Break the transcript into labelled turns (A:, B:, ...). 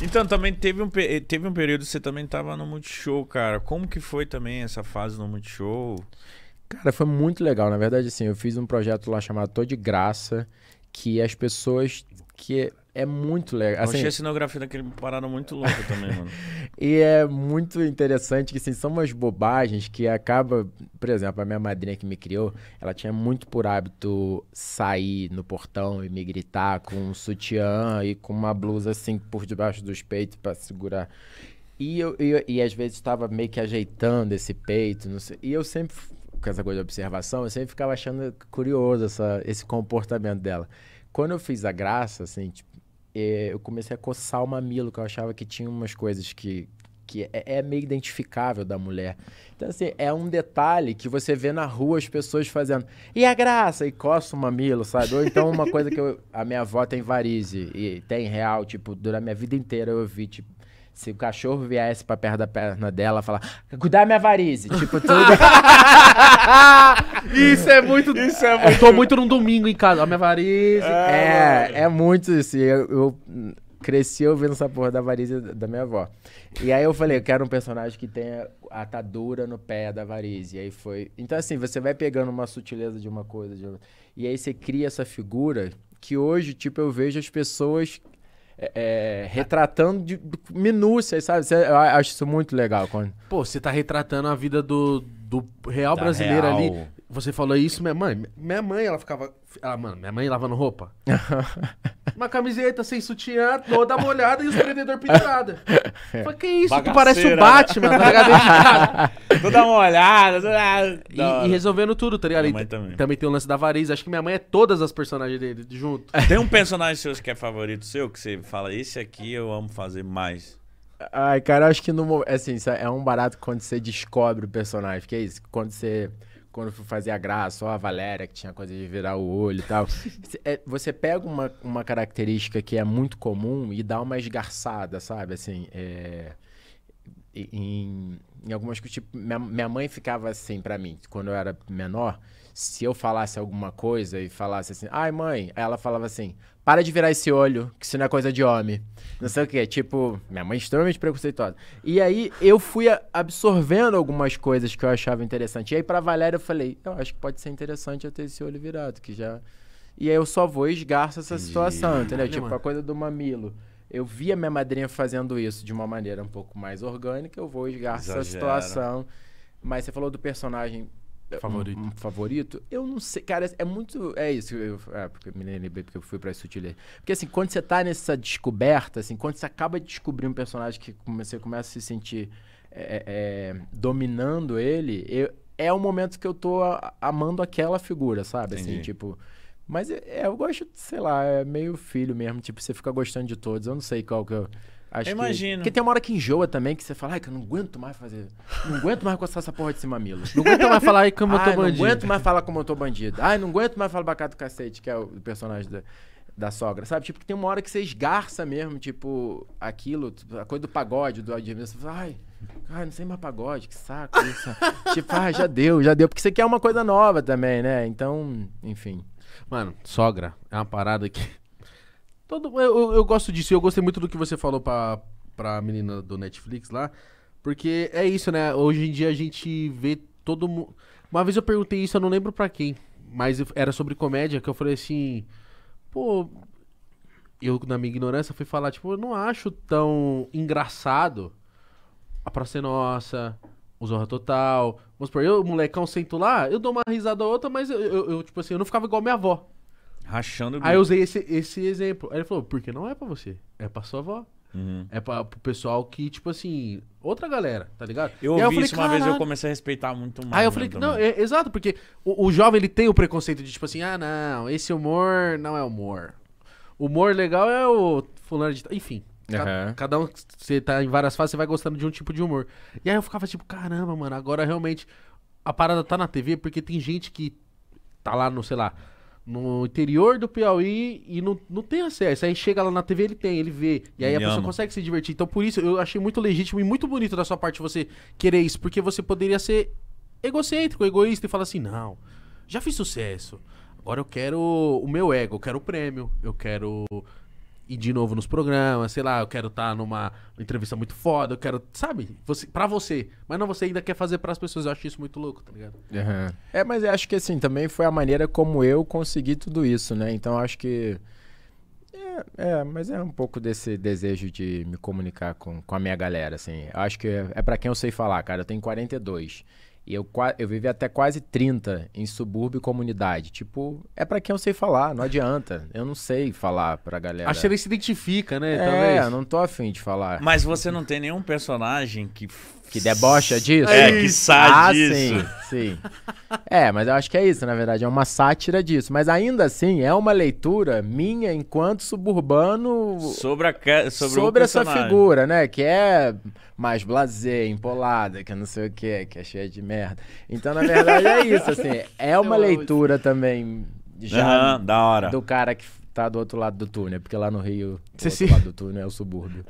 A: Então, também teve um, eh, teve um período que você também tava no Multishow, cara. Como que foi também
B: essa fase no Multishow? Cara, foi muito legal. Na verdade, assim, eu fiz um projeto lá chamado Tô de Graça, que as pessoas que é muito legal. Assim, eu achei assim a cenografia
A: daquele parada muito louca também, mano.
B: e é muito interessante que, assim, são umas bobagens que acaba... Por exemplo, a minha madrinha que me criou, ela tinha muito por hábito sair no portão e me gritar com um sutiã e com uma blusa, assim, por debaixo dos peitos para segurar. E, eu, e, e às vezes estava meio que ajeitando esse peito, não sei. E eu sempre, com essa coisa de observação, eu sempre ficava achando curioso essa, esse comportamento dela. Quando eu fiz a graça, assim, tipo, é, eu comecei a coçar o mamilo, que eu achava que tinha umas coisas que, que é, é, meio identificável da mulher. Então, assim, é um detalhe que você vê na rua as pessoas fazendo. E a graça? E coça o mamilo, sabe? Ou então uma coisa que eu, a minha avó tem varize e tem real, tipo, durante a minha vida inteira eu vi, tipo, se o cachorro viesse pra perto da perna dela, falar, cuidar minha varize. Tipo, tudo. isso é muito. Isso é, é muito. Eu tô muito num domingo em casa. Ó, minha varize. É, é, é muito isso. eu, eu cresci ouvindo essa porra da varize da minha avó. E aí eu falei, eu quero um personagem que tenha atadura no pé da varize. E aí foi. Então, assim, você vai pegando uma sutileza de uma coisa, de outra. E aí você cria essa figura que hoje, tipo, eu vejo as pessoas é, é, retratando de, minúcias, sabe? eu acho isso muito legal. Quando...
A: Pô, você tá retratando a vida do, do real da brasileiro real. ali. Você falou isso, minha mãe.
B: Minha mãe, ela ficava.
A: Ela, mano, minha mãe lavando roupa. Uma camiseta sem sutiã, toda molhada e os prendedores pendurada. É. Falei, que isso? Bagaceira. Tu parece o né? Batman, tá ligado? toda molhada, toda. Ah, e, e, resolvendo tudo, tá ligado? também. também tem o lance da variz. Acho que minha mãe é todas as personagens dele junto. Tem um personagem seu que é favorito seu, que você fala, esse aqui eu amo fazer mais.
B: Ai, cara, acho que no assim, é um barato quando você descobre o personagem, que é isso, quando você quando fui fazer a graça, ó, a Valéria que tinha coisa de virar o olho e tal. É, você pega uma, uma característica que é muito comum e dá uma esgarçada, sabe? Assim, é em, em algumas coisas, tipo, minha, minha mãe ficava assim para mim, quando eu era menor, se eu falasse alguma coisa e falasse assim, ai mãe, ela falava assim, para de virar esse olho, que isso não é coisa de homem, não sei o que, tipo, minha mãe é extremamente preconceituosa. E aí eu fui absorvendo algumas coisas que eu achava interessante, e aí pra Valéria eu falei, eu acho que pode ser interessante eu ter esse olho virado, que já... E aí eu só vou esgarçar essa Entendi. situação, entendeu? tipo, mano. a coisa do mamilo eu via minha madrinha fazendo isso de uma maneira um pouco mais orgânica, eu vou esgarçar essa situação. Mas você falou do personagem eh, favorito. Um, um favorito. Eu não sei, cara, é muito, é isso, eu, é, porque eu me lembrei porque eu fui para sutileza. Porque assim, quando você tá nessa descoberta, assim, quando você acaba de descobrir um personagem que você começa a se sentir é, é, é, dominando ele, eu, é o momento que eu tô amando aquela figura, sabe? Assim, Entendi. Assim, tipo, mas é, é, eu gosto, sei lá, é meio filho mesmo. Tipo, você fica gostando de todos. Eu não sei qual que eu. Acho eu que... Porque tem uma hora que enjoa também, que você fala, ai, que eu não aguento mais fazer. Não aguento mais coçar essa porra desse mamilo. Não aguento mais falar como eu tô ai, bandido. Não aguento mais falar como eu tô bandido. Ai, não aguento mais falar bacana do cacete, que é o personagem da da sogra, sabe? Tipo, que tem uma hora que você esgarça mesmo, tipo, aquilo, a coisa do pagode, do admiro. Você fala, ai, ai, não sei mais pagode, que saco isso. tipo, ah, já deu, já deu. Porque você quer uma coisa nova também, né? Então, enfim.
A: Mano, sogra, é uma parada que.
B: Todo, eu, eu gosto disso, eu gostei muito do que você falou
A: pra, pra menina do Netflix lá. Porque é isso, né? Hoje em dia a gente vê todo mundo. Uma vez eu perguntei isso, eu não lembro pra quem, mas era sobre comédia, que eu falei assim. Pô. Eu, na minha ignorância, fui falar, tipo, eu não acho tão engraçado a Praça Nossa, o Zorra Total. Vamos supor, eu, molecão, sento lá, eu dou uma risada ou outra, mas eu, eu, eu, tipo assim, eu não ficava igual minha avó. Rachando Aí eu usei esse, esse exemplo. Aí ele falou, porque não é pra você, é pra sua avó. Uhum. É pra, pro pessoal que, tipo assim, outra galera, tá ligado? Eu ouvi eu falei, isso uma vez eu comecei a respeitar muito mais. Aí eu falei, né, não, é, exato, porque o, o, jovem ele tem o preconceito de, tipo assim, ah, não, esse humor não é humor. Humor legal é o fulano de. Enfim. Uhum. Cada um, você tá em várias fases, você vai gostando de um tipo de humor. E aí eu ficava tipo, caramba, mano, agora realmente a parada tá na TV porque tem gente que tá lá no, sei lá, no interior do Piauí e não, não tem acesso. Aí chega lá na TV, ele tem, ele vê. E aí Me a pessoa ama. consegue se divertir. Então por isso eu achei muito legítimo e muito bonito da sua parte você querer isso, porque você poderia ser egocêntrico, egoísta e falar assim: não, já fiz sucesso. Agora eu quero o meu ego, eu quero o prêmio, eu quero ir de novo nos programas, sei lá, eu quero estar tá numa entrevista muito foda, eu quero, sabe? Você, pra você. Mas não, você ainda quer fazer para as pessoas. Eu acho isso muito louco, tá ligado?
B: Uhum. É, mas eu acho que assim, também foi a maneira como eu consegui tudo isso, né? Então acho que. É, é, mas é um pouco desse desejo de me comunicar com, com a minha galera, assim. Eu acho que é, é para quem eu sei falar, cara. Eu tenho 42. E eu, eu vivi até quase 30 em subúrbio e comunidade. Tipo, é para quem eu sei falar, não adianta. Eu não sei falar pra galera. Acho que ele
A: se identifica, né? É, Talvez. não
B: tô afim de falar.
A: Mas você não tem nenhum personagem que
B: que debocha disso? É, que sai ah, disso. Sim, sim. É, mas eu acho que é isso, na verdade. É uma sátira disso. Mas ainda assim, é uma leitura minha enquanto suburbano. Sobre,
A: a, sobre, sobre essa figura,
B: né? Que é mais blazer, empolada, que não sei o que, que é cheia de merda. Então, na verdade, é isso, assim. É uma leitura também. Já uhum, da hora. Do cara que tá do outro lado do túnel, porque lá no Rio, do outro lado do túnel é o subúrbio.